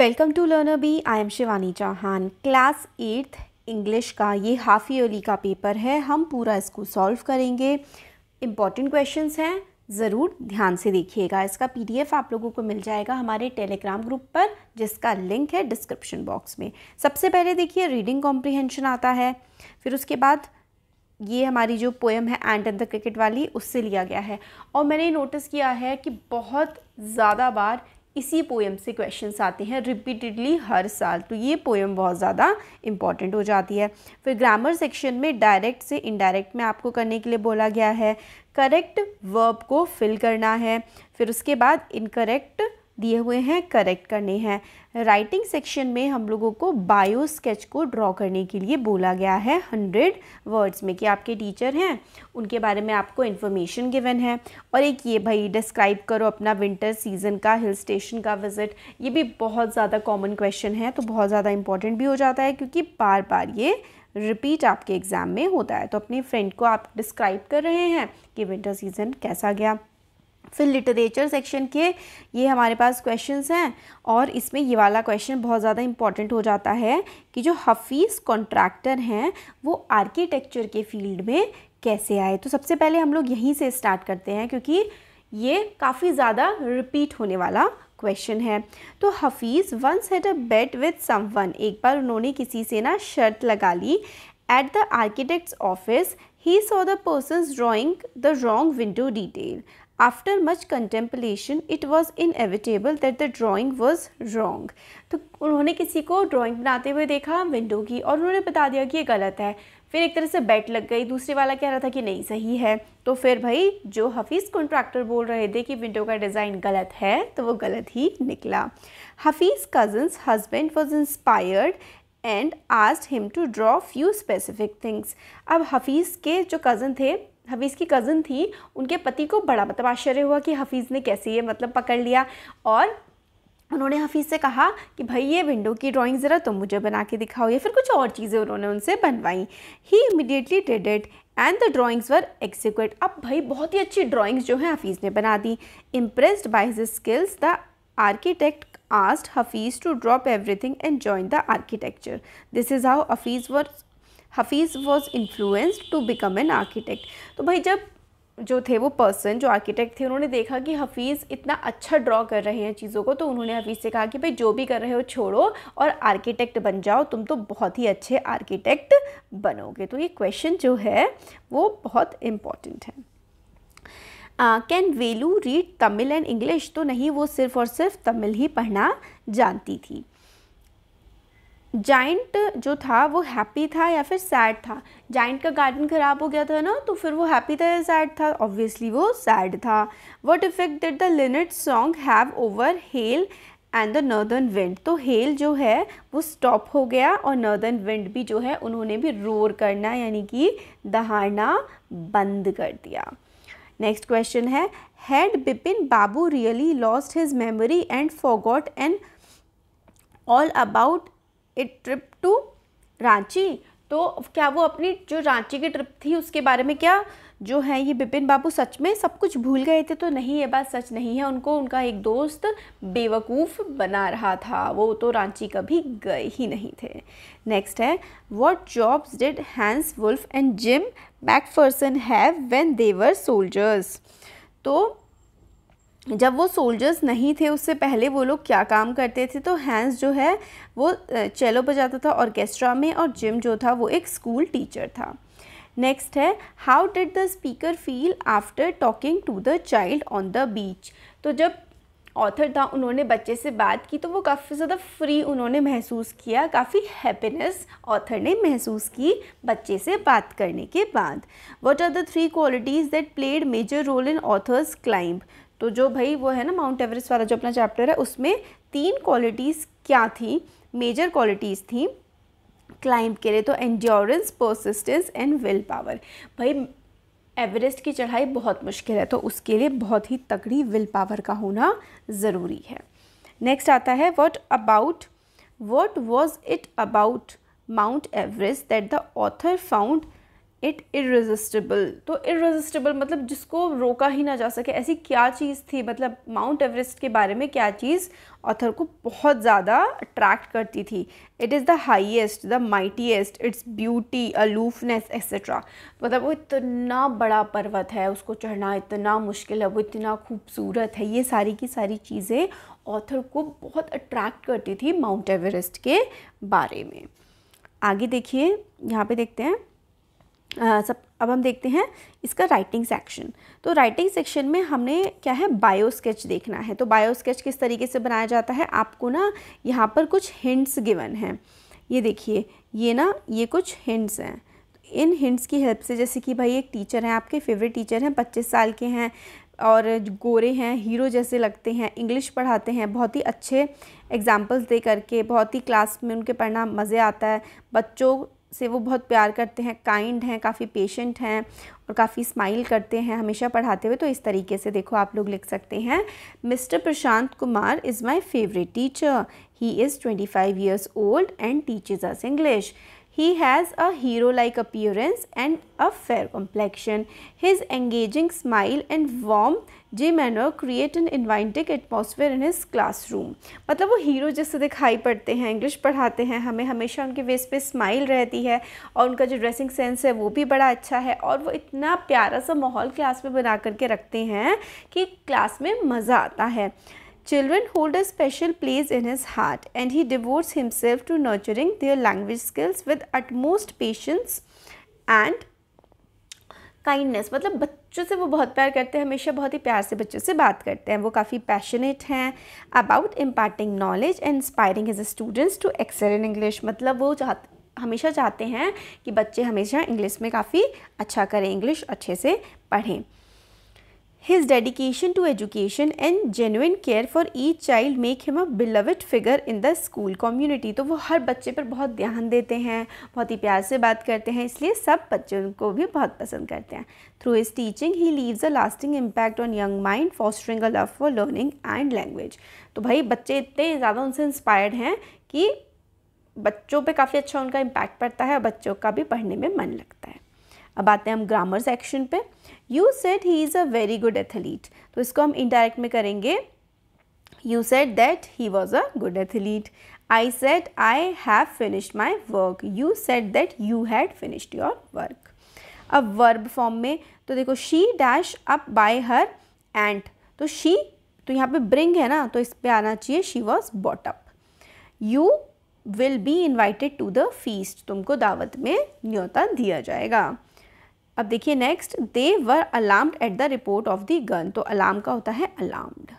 Welcome to learner B I am Shivani Chauhan class eighth English का ये half yearly का paper है हम पूरा इसको सॉल्व करेंगे इम्पॉर्टेंट क्वेश्चंस हैं ज़रूर ध्यान से देखिएगा इसका पीडीएफ आप लोगों को मिल जाएगा हमारे टेलीग्राम ग्रुप पर जिसका लिंक है डिस्क्रिप्शन बॉक्स में सबसे पहले देखिए रीडिंग कॉम्प्रिहेंशन आता है फिर उसके बाद ये हमारी जो पोएम है एंड एंड द क्रिकेट वाली उससे लिया गया है और मैंने नोटिस किया है कि बहुत ज़्यादा बार इसी पोएम से क्वेश्चंस आते हैं रिपीटेडली हर साल तो ये पोएम बहुत ज़्यादा इंपॉर्टेंट हो जाती है फिर ग्रामर सेक्शन में डायरेक्ट से इनडायरेक्ट में आपको करने के लिए बोला गया है करेक्ट वर्ब को फिल करना है फिर उसके बाद इनकरेक्ट दिए हुए हैं करेक्ट करने हैं राइटिंग सेक्शन में हम लोगों को बायो स्केच को ड्रॉ करने के लिए बोला गया है हंड्रेड वर्ड्स में कि आपके टीचर हैं उनके बारे में आपको इन्फॉर्मेशन गिवन है और एक ये भाई डिस्क्राइब करो अपना विंटर सीजन का हिल स्टेशन का विजिट ये भी बहुत ज़्यादा कॉमन क्वेश्चन है तो बहुत ज़्यादा इंपॉर्टेंट भी हो जाता है क्योंकि बार बार ये रिपीट आपके एग्ज़ाम में होता है तो अपने फ्रेंड को आप डिस्क्राइब कर रहे हैं कि विंटर सीज़न कैसा गया फिर लिटरेचर सेक्शन के ये हमारे पास क्वेश्चंस हैं और इसमें ये वाला क्वेश्चन बहुत ज़्यादा इम्पॉर्टेंट हो जाता है कि जो हफीज़ कॉन्ट्रैक्टर हैं वो आर्किटेक्चर के फील्ड में कैसे आए तो सबसे पहले हम लोग यहीं से स्टार्ट करते हैं क्योंकि ये काफ़ी ज़्यादा रिपीट होने वाला क्वेश्चन है तो Hafeez once had a bet with someone एक बार उन्होंने किसी से ना शर्त लगा ली at the architect's office he saw the person drawing the wrong window detail After much contemplation, it was inevitable that the drawing was wrong. तो उन्होंने किसी को ड्राॅइंग बनाते हुए देखा विंडो की और उन्होंने बता दिया कि ये गलत है फिर एक तरह से बैट लग गई दूसरे वाला कह रहा था कि नहीं सही है तो फिर भाई जो हफीज़ कॉन्ट्रैक्टर बोल रहे थे कि विंडो का डिज़ाइन गलत है तो वो गलत ही निकला Hafeez cousin's husband was inspired and asked him to draw few specific things अब हफीज़ के जो कज़न थे हफीज़ की कज़न थी उनके पति को बड़ा मतलब आश्चर्य हुआ कि हफीज़ ने कैसे ये मतलब पकड़ लिया और उन्होंने हफीज़ से कहा कि भाई ये विंडो की ड्राइंग ज़रा तुम मुझे बना के दिखाओ या फिर कुछ और चीज़ें उन्होंने उनसे बनवाई ही immediately did it and the drawings were execute अब भाई बहुत ही अच्छी ड्राइंग्स जो हैं हफीज़ ने बना दी impressed by his skills the architect Hafeez to drop everything and join the architecture this is how Hafeez were Hafeez was influenced to become an architect तो भाई जब जो थे वो पर्सन जो आर्किटेक्ट थे उन्होंने देखा कि हफीज़ इतना अच्छा ड्रॉ कर रहे हैं चीज़ों को तो उन्होंने हफीज़ से कहा कि भाई जो भी कर रहे हो छोड़ो और आर्किटेक्ट बन जाओ तुम तो बहुत ही अच्छे आर्किटेक्ट बनोगे तो ये क्वेश्चन जो है वो बहुत इम्पॉर्टेंट है can Velu read Tamil and English तो नहीं वो सिर्फ़ और सिर्फ तमिल ही पढ़ना जानती थी जाइंट जो था वो हैप्पी था या फिर सैड था जाइंट का गार्डन ख़राब हो गया था ना तो फिर वो हैप्पी था या सैड था ऑब्वियसली वो सैड था what effect did the linnet song have over hail and the northern wind तो हेल जो है वो स्टॉप हो गया और नर्दर्न विंड भी जो है उन्होंने भी रोर करना यानी कि दहाड़ना बंद कर दिया नेक्स्ट क्वेश्चन है had Bipin Babu really lost his memory and forgot and all about a trip to Ranchi तो क्या वो अपनी जो रांची की ट्रिप थी उसके बारे में क्या जो है ये बिपिन बाबू सच में सब कुछ भूल गए थे तो नहीं ये बात सच नहीं है उनको उनका एक दोस्त बेवकूफ़ बना रहा था वो तो रांची कभी गए ही नहीं थे नेक्स्ट है what jobs did Hans Wolf and Jim Macpherson have when they were soldiers तो जब वो सोल्जर्स नहीं थे उससे पहले वो लोग क्या काम करते थे तो हैंस जो है वो चेलो बजाता था ऑर्केस्ट्रा में और जिम जो था वो एक स्कूल टीचर था नेक्स्ट है how did the speaker feel after talking to the child on the beach तो जब ऑथर था उन्होंने बच्चे से बात की तो वो काफ़ी ज़्यादा फ्री उन्होंने महसूस किया काफ़ी हैप्पीनेस ऑथर ने महसूस की बच्चे से बात करने के बाद what are the three qualities that played major role in author's climb तो जो भाई वो है ना माउंट एवरेस्ट वाला जो अपना चैप्टर है उसमें तीन क्वालिटीज़ क्या थी मेजर क्वालिटीज़ थी क्लाइंब के लिए तो endurance persistence and will power भाई एवरेस्ट की चढ़ाई बहुत मुश्किल है तो उसके लिए बहुत ही तगड़ी विल पावर का होना ज़रूरी है नेक्स्ट आता है what about what was it about Mount Everest that the author found it irresistible तो इरेजिस्टिबल मतलब जिसको रोका ही ना जा सके ऐसी क्या चीज़ थी मतलब माउंट एवरेस्ट के बारे में क्या चीज़ ऑथर को बहुत ज़्यादा अट्रैक्ट करती थी it is the highest the mightiest its beauty aloofness etcetera मतलब वो इतना बड़ा पर्वत है उसको चढ़ना इतना मुश्किल है वो इतना खूबसूरत है ये सारी की सारी चीज़ें ऑथर को बहुत अट्रैक्ट करती थी माउंट एवरेस्ट के बारे में आगे देखिए यहाँ पे देखते हैं सब अब हम देखते हैं इसका राइटिंग सेक्शन तो राइटिंग सेक्शन में हमने क्या है बायो स्केच देखना है तो बायो स्केच किस तरीके से बनाया जाता है आपको ना यहाँ पर कुछ हिंट्स गिवन हैं ये देखिए ये ना ये कुछ हिंट्स हैं इन हिंट्स की हेल्प से जैसे कि भाई एक टीचर हैं आपके फेवरेट टीचर हैं पच्चीस साल के हैं और गोरे हैं हीरो जैसे लगते हैं इंग्लिश पढ़ाते हैं बहुत ही अच्छे एग्जाम्पल्स दे करके बहुत ही क्लास में उनके पढ़ना मज़े आता है बच्चों से वो बहुत प्यार करते हैं काइंड हैं काफ़ी पेशेंट हैं और काफ़ी स्माइल करते हैं हमेशा पढ़ाते हुए तो इस तरीके से देखो आप लोग लिख सकते हैं mister Prashant Kumar is my favourite teacher he is twenty five years old and teachers us English He has a hero-like appearance and a fair complexion. His engaging smile and warm जे मैनो create an inviting atmosphere in his classroom मतलब वो hero जैसे दिखाई पड़ते हैं English पढ़ाते हैं हमें हमेशा उनके फेस पे स्माइल रहती है और उनका जो ड्रेसिंग सेंस है वो भी बड़ा अच्छा है और वो इतना प्यारा सा माहौल क्लास में बना करके रखते हैं कि क्लास में मज़ा आता है Children hold a special place in his heart and he devotes himself to nurturing their language skills with utmost patience and kindness मतलब बच्चों से वो बहुत प्यार करते हैं हमेशा बहुत ही प्यार से बच्चों से बात करते हैं वो काफ़ी पैशनेट हैं about imparting knowledge and inspiring his students to excel in English मतलब वो चाहते हमेशा चाहते हैं कि बच्चे हमेशा इंग्लिश में काफ़ी अच्छा करें इंग्लिश अच्छे से पढ़ें His dedication to education and genuine care for each child make him a beloved figure in the school community. तो वो हर बच्चे पर बहुत ध्यान देते हैं बहुत ही प्यार से बात करते हैं इसलिए सब बच्चों को भी बहुत पसंद करते हैं through his teaching he leaves a lasting impact on young mind fostering a love for learning and language तो भाई बच्चे इतने ज़्यादा उनसे इंस्पायर्ड हैं कि बच्चों पे काफ़ी अच्छा उनका इम्पैक्ट पड़ता है और बच्चों का भी पढ़ने में मन लगता है अब आते हैं हम ग्रामर सेक्शन पे you said he is a very good athlete तो इसको हम इनडायरेक्ट में करेंगे you said that he was a good athlete I said I have finished my work you said that you had finished your work अब verb form में तो देखो she dash up by her aunt तो she तो यहाँ पे bring है ना तो इस पर आना चाहिए she was brought up you will be invited to the feast तुमको दावत में न्योता दिया जाएगा अब देखिए next they were alarmed at the report of the gun तो अलार्म का होता है अलार्म्ड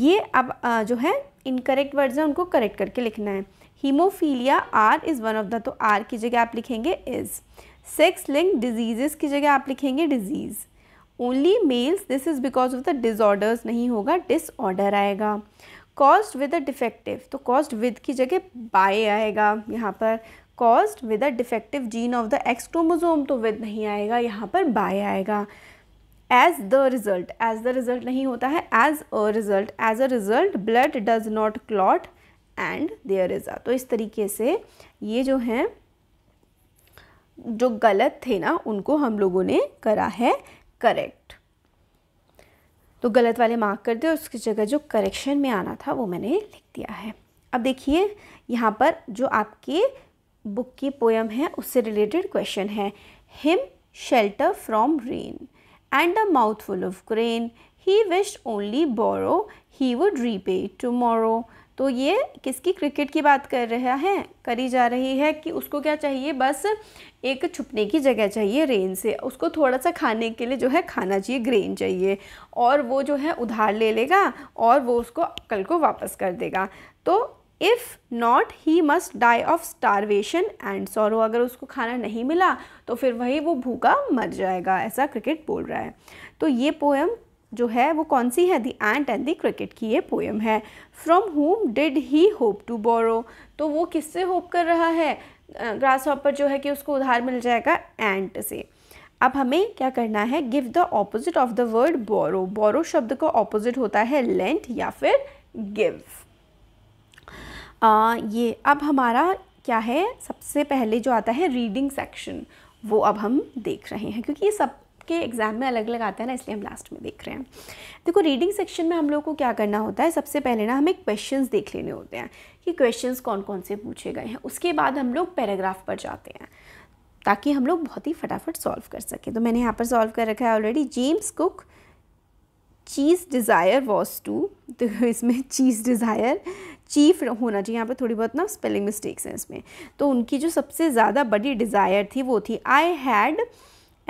ये अब जो है इनकरेक्ट वर्ड्स है उनको करेक्ट करके लिखना है haemophilia are is one of the तो आर की जगह आप लिखेंगे इज़ सेक्स लिंक डिजीजेस की जगह आप लिखेंगे disease only males this is because of the disorders नहीं होगा डिसऑर्डर आएगा कॉस्ट विद अ डिफेक्टिव तो कॉस्ट विद की जगह बाय आएगा यहाँ पर caused with a defective gene of the X chromosome तो with नहीं आएगा यहाँ पर by आएगा as the result as the result नहीं होता है as a result as a result blood does not clot and there is a तो इस तरीके से ये जो है जो गलत थे ना उनको हम लोगों ने करा है करेक्ट तो गलत वाले मार्क कर दिए उसकी जगह जो करेक्शन में आना था वो मैंने लिख दिया है अब देखिए यहाँ पर जो आपके बुक की पोयम है उससे रिलेटेड क्वेश्चन है him shelter from rain and a mouthful of grain he wish only borrow he would repay tomorrow तो ये किसकी क्रिकेट की बात कर रहा है करी जा रही है कि उसको क्या चाहिए बस एक छुपने की जगह चाहिए रेन से उसको थोड़ा सा खाने के लिए जो है खाना चाहिए ग्रेन चाहिए और वो जो है उधार ले लेगा और वो उसको कल को वापस कर देगा तो if not he must die of starvation and sorrow अगर उसको खाना नहीं मिला तो फिर वही वो भूखा मर जाएगा ऐसा क्रिकेट बोल रहा है तो ये पोएम जो है वो कौन सी है दी एंट एंड दी क्रिकेट की ये पोएम है from whom did he hope to borrow तो वो किससे होप कर रहा है ग्रास हॉपर जो है कि उसको उधार मिल जाएगा एंट से अब हमें क्या करना है give the opposite of the word borrow borrow शब्द का ऑपोजिट होता है लेंट या फिर गिव आ, ये अब हमारा क्या है सबसे पहले जो आता है रीडिंग सेक्शन वो अब हम देख रहे हैं क्योंकि ये सब के एग्ज़ाम में अलग अलग आता है ना इसलिए हम लास्ट में देख रहे हैं देखो रीडिंग सेक्शन में हम लोग को क्या करना होता है सबसे पहले ना हमें क्वेश्चंस देख लेने होते हैं कि क्वेश्चंस कौन कौन से पूछे गए हैं उसके बाद हम लोग पैराग्राफ पर जाते हैं ताकि हम लोग बहुत ही फटाफट सॉल्व कर सकें तो मैंने यहाँ पर सॉल्व कर रखा है already James Cook chief desire was to तो इसमें चीज़ डिज़ायर चीफ होना चाहिए यहाँ पर थोड़ी बहुत ना स्पेलिंग मिस्टेक्स हैं इसमें तो उनकी जो सबसे ज़्यादा बड़ी डिज़ायर थी वो थी I had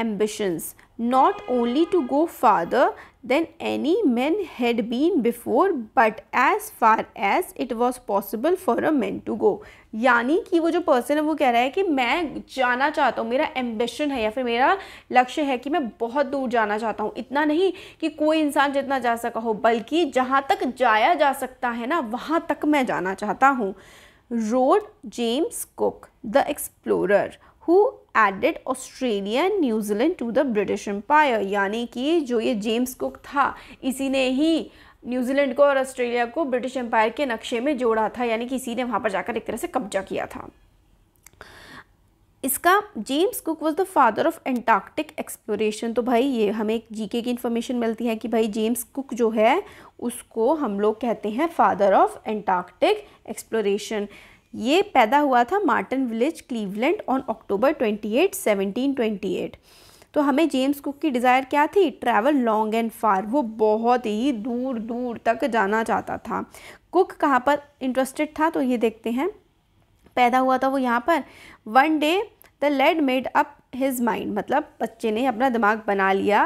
ambitions not only to go farther than any man had been before but as far as it was possible for a man to go यानी कि वो जो पर्सन है वो कह रहा है कि मैं जाना चाहता हूँ मेरा एम्बिशन है या फिर मेरा लक्ष्य है कि मैं बहुत दूर जाना चाहता हूँ इतना नहीं कि कोई इंसान जितना जा सका हो बल्कि जहाँ तक जाया जा सकता है ना वहाँ तक मैं जाना चाहता हूँ रोड James Cook the explorer who added Australia New Zealand to the British Empire यानी कि जो ये जेम्स कुक था इसी ने ही न्यूजीलैंड को और ऑस्ट्रेलिया को ब्रिटिश एम्पायर के नक्शे में जोड़ा था यानी कि इसी ने वहाँ पर जाकर एक तरह से कब्जा किया था इसका James Cook was the father of Antarctic exploration तो भाई ये हमें एक जीके की इन्फॉर्मेशन मिलती है कि भाई जेम्स कुक जो है उसको हम लोग कहते हैं फादर ऑफ एंटार्क्टिक एक्सप्लोरेशन ये पैदा हुआ था Marton village Cleveland on October twenty eight तो हमें जेम्स कुक की डिज़ायर क्या थी ट्रैवल लॉन्ग एंड फार वो बहुत ही दूर दूर तक जाना चाहता था कुक कहाँ पर इंटरेस्टेड था तो ये देखते हैं पैदा हुआ था वो यहाँ पर one day the lad made up his mind मतलब बच्चे ने अपना दिमाग बना लिया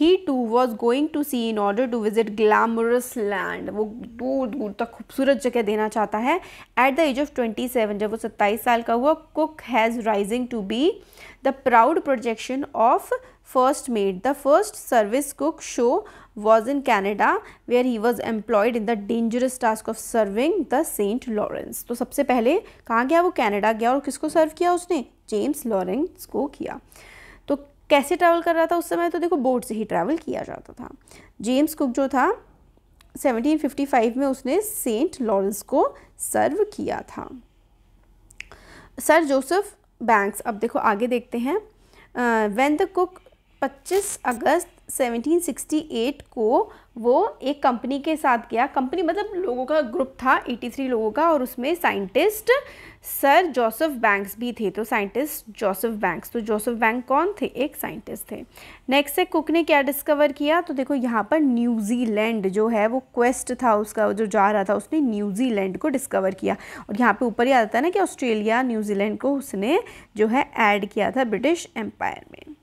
he too was going to sea in order to visit glamorous land वो दूर दूर तक खूबसूरत जगह देना चाहता है at the age of twenty seven जब वो सत्ताईस साल का हुआ Cook has rising to be the proud projection of first made the first service Cook show was in Canada where he was employed in the dangerous task of serving the Saint Lawrence तो सबसे पहले कहाँ गया वो Canada गया और किसको सर्व किया उसने जेम्स लॉरेंस को किया तो कैसे ट्रैवल कर रहा था उस समय तो देखो बोट से ही ट्रैवल किया जाता था जेम्स कुक जो था 1755 में उसने सेंट लॉरेंस को सर्व किया था सर जोसेफ बैंक्स अब देखो आगे देखते हैं वेन द कुक 25 अगस्त 1768 को वो एक कंपनी के साथ गया कंपनी मतलब लोगों का ग्रुप था 83 लोगों का और उसमें साइंटिस्ट सर जोसेफ बैंक्स भी थे तो साइंटिस्ट जोसेफ बैंक्स तो जोसेफ बैंक कौन थे एक साइंटिस्ट थे नेक्स्ट है कुक ने क्या डिस्कवर किया तो देखो यहाँ पर न्यूजीलैंड जो है वो क्वेस्ट था उसका जो जा रहा था उसने न्यूजीलैंड को डिस्कवर किया और यहाँ पे ऊपर ही आता है ना कि ऑस्ट्रेलिया न्यूजीलैंड को उसने जो है ऐड किया था ब्रिटिश एम्पायर में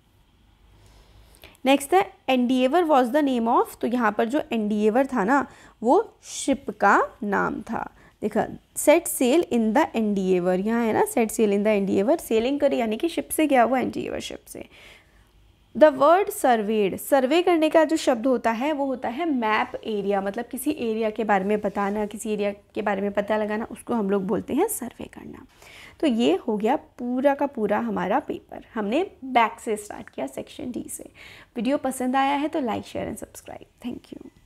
नेक्स्ट है Endeavour was the name of तो यहाँ पर जो एंडीएवर था ना वो शिप का नाम था देखा set sail in the Endeavour यहाँ है ना set sail in the Endeavour sailing करी यानी कि शिप से क्या हुआ एंडीएवर शिप से द वर्ड सर्वेड सर्वे करने का जो शब्द होता है वो होता है मैप एरिया मतलब किसी एरिया के बारे में बताना किसी एरिया के बारे में पता लगाना उसको हम लोग बोलते हैं सर्वे करना तो ये हो गया पूरा का पूरा हमारा पेपर हमने बैक से स्टार्ट किया सेक्शन डी से वीडियो पसंद आया है तो like share and subscribe thank you